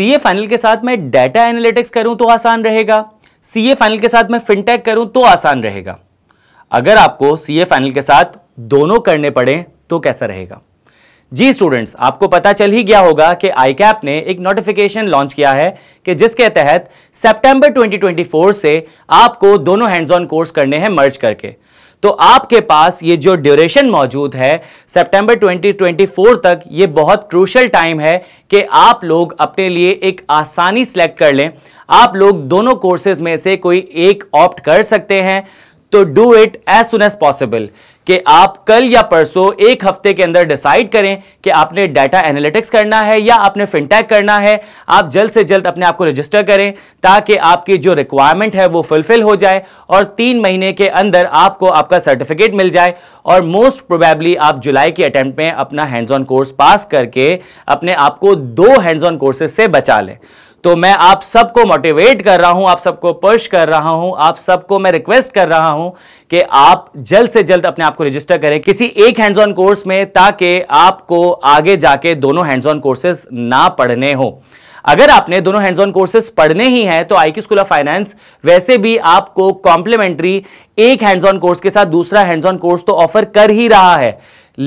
A final के साथ मैं डाटा एनालिटिक्स करूं तो आसान रहेगा सीए फाइनल के साथ मैं फिनटेक करूं तो आसान रहेगा अगर आपको सीए फाइनल के साथ दोनों करने पड़े तो कैसा रहेगा जी स्टूडेंट्स आपको पता चल ही गया होगा कि आई कैप ने एक नोटिफिकेशन लॉन्च किया है कि जिसके तहत सितंबर 2024 से आपको दोनों हैंड्स ऑन कोर्स करने हैं मर्ज करके तो आपके पास ये जो ड्यूरेशन मौजूद है सितंबर 2024 तक ये बहुत क्रूशल टाइम है कि आप लोग अपने लिए एक आसानी सेलेक्ट कर लें आप लोग दोनों कोर्सेज में से कोई एक ऑप्ट कर सकते हैं तो do it as soon as possible कि आप कल या परसों एक हफ्ते के अंदर डिसाइड करें कि आपने डाटा एनालिटिक्स करना है या आपने फिनटैक करना है आप जल्द से जल्द अपने आप को रजिस्टर करें ताकि आपकी जो रिक्वायरमेंट है वो फुलफिल हो जाए और तीन महीने के अंदर आपको आपका सर्टिफिकेट मिल जाए और मोस्ट प्रोबेबली आप जुलाई के अटैम्प्ट में अपना हैंड्स ऑन कोर्स पास करके अपने आप को दो हैंड्स ऑन कोर्सेज से बचा लें तो मैं आप सबको मोटिवेट कर रहा हूं आप सबको पुश कर रहा हूं आप सबको मैं रिक्वेस्ट कर रहा हूं कि आप जल्द से जल्द अपने आप को रजिस्टर करें किसी एक हैंड्स ऑन कोर्स में ताकि आपको आगे जाके दोनों हैंड्स ऑन कोर्सेज ना पढ़ने हो अगर आपने दोनों हैंड्स ऑन कोर्सेज पढ़ने ही हैं तो आई स्कूल ऑफ फाइनेंस वैसे भी आपको कॉम्प्लीमेंट्री एक हैंड्स ऑन कोर्स के साथ दूसरा हैंड्स ऑन कोर्स तो ऑफर कर ही रहा है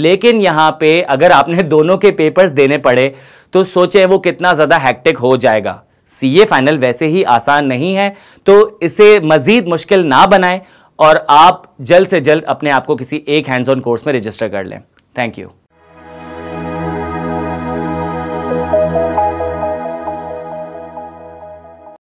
लेकिन यहां पे अगर आपने दोनों के पेपर्स देने पड़े तो सोचे वो कितना ज्यादा हैक्टिक हो जाएगा सी ए फाइनल वैसे ही आसान नहीं है तो इसे मज़ीद मुश्किल ना बनाएं और आप जल्द से जल्द अपने आप को किसी एक हैंड्स ऑन कोर्स में रजिस्टर कर लें थैंक यू